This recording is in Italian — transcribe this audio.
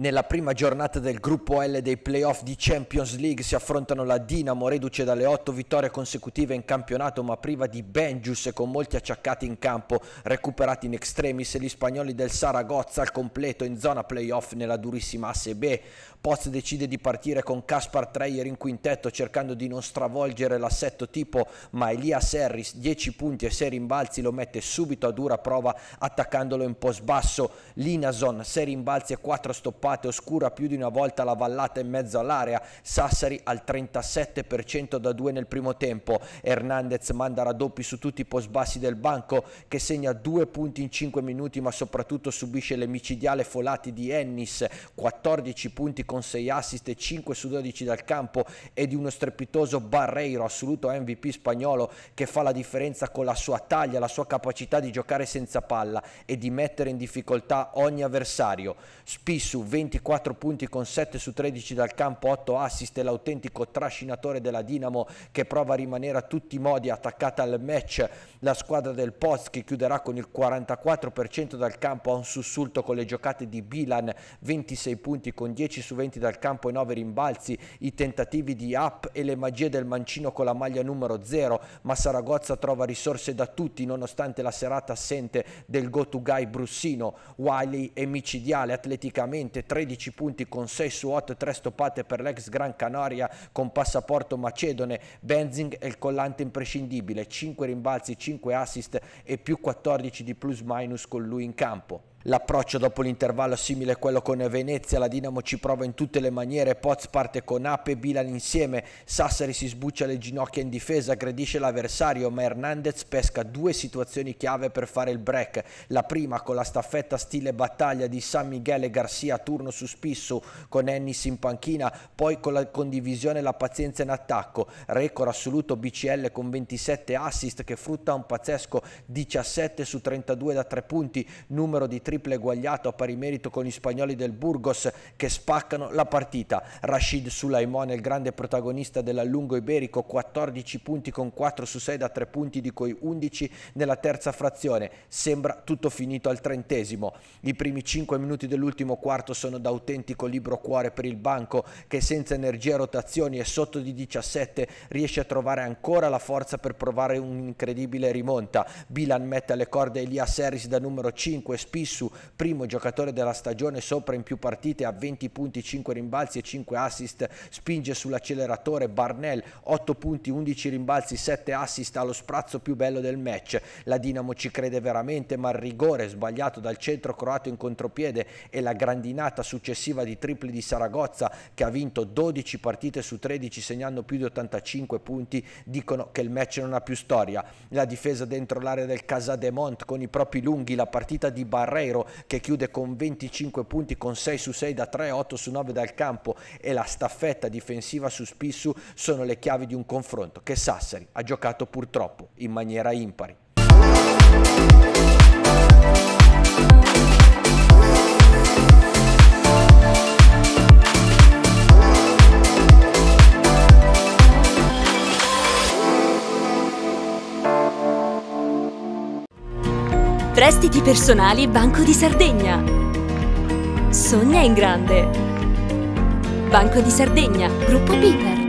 Nella prima giornata del gruppo L dei playoff di Champions League si affrontano la Dinamo, reduce dalle 8 vittorie consecutive in campionato ma priva di Benjus e con molti acciaccati in campo, recuperati in extremis gli spagnoli del Saragozza al completo in zona playoff nella durissima Asse B. Poz decide di partire con Kaspar Treyer in quintetto cercando di non stravolgere l'assetto tipo ma Elias Harris 10 punti e 6 rimbalzi lo mette subito a dura prova attaccandolo in post basso. Linason 6 rimbalzi e 4 stoppati Bonaparte oscura più di una volta la vallata in mezzo all'area, Sassari al 37% da 2 nel primo tempo, Hernandez manda raddoppi su tutti i post bassi del banco che segna 2 punti in 5 minuti ma soprattutto subisce le micidiale folati di Ennis, 14 punti con 6 assist e 5 su 12 dal campo e di uno strepitoso Barreiro, assoluto MVP spagnolo che fa la differenza con la sua taglia, la sua capacità di giocare senza palla e di mettere in difficoltà ogni avversario. Spissu 20 24 punti con 7 su 13 dal campo, 8 assist e l'autentico trascinatore della Dinamo che prova a rimanere a tutti i modi attaccata al match. La squadra del Poz che chiuderà con il 44% dal campo a un sussulto con le giocate di Bilan, 26 punti con 10 su 20 dal campo e 9 rimbalzi, i tentativi di Up e le magie del mancino con la maglia numero 0, ma Saragozza trova risorse da tutti nonostante la serata assente del go-to-guy Brussino, Wiley è micidiale atleticamente, 13 punti con 6 su 8 3 stoppate per l'ex Gran Canaria con passaporto macedone. Benzing è il collante imprescindibile, 5 rimbalzi, 5 assist e più 14 di plus minus con lui in campo. L'approccio dopo l'intervallo simile a quello con Venezia, la Dinamo ci prova in tutte le maniere, Poz parte con Ape e Bilan insieme, Sassari si sbuccia le ginocchia in difesa, aggredisce l'avversario, ma Hernandez pesca due situazioni chiave per fare il break. La prima con la staffetta stile battaglia di San Miguel e Garcia a turno su spisso con Ennis in panchina, poi con la condivisione e la pazienza in attacco. Record assoluto BCL con 27 assist che frutta un pazzesco 17 su 32 da 3 punti, numero di triple triple eguagliato a pari merito con gli spagnoli del Burgos che spaccano la partita. Rashid Sulaimon è il grande protagonista dell'allungo iberico, 14 punti con 4 su 6 da 3 punti di cui 11 nella terza frazione. Sembra tutto finito al trentesimo. I primi 5 minuti dell'ultimo quarto sono da autentico libro cuore per il banco che senza energia e rotazioni e sotto di 17 riesce a trovare ancora la forza per provare un'incredibile rimonta. Bilan mette alle corde Elia Serris da numero 5, Spi Sissu, primo giocatore della stagione sopra in più partite a 20 punti, 5 rimbalzi e 5 assist, spinge sull'acceleratore Barnell, 8 punti, 11 rimbalzi, 7 assist allo sprazzo più bello del match. La Dinamo ci crede veramente, ma il rigore sbagliato dal centro croato in contropiede e la grandinata successiva di tripli di Saragozza che ha vinto 12 partite su 13 segnando più di 85 punti dicono che il match non ha più storia. La difesa dentro l'area del Casademont con i propri lunghi, la partita di Barrei Aveiro che chiude con 25 punti con 6 su 6 da 3, 8 su 9 dal campo e la staffetta difensiva su Spissu sono le chiavi di un confronto che Sassari ha giocato purtroppo in maniera impari. Prestiti personali Banco di Sardegna. Sogna in grande. Banco di Sardegna, Gruppo Piper.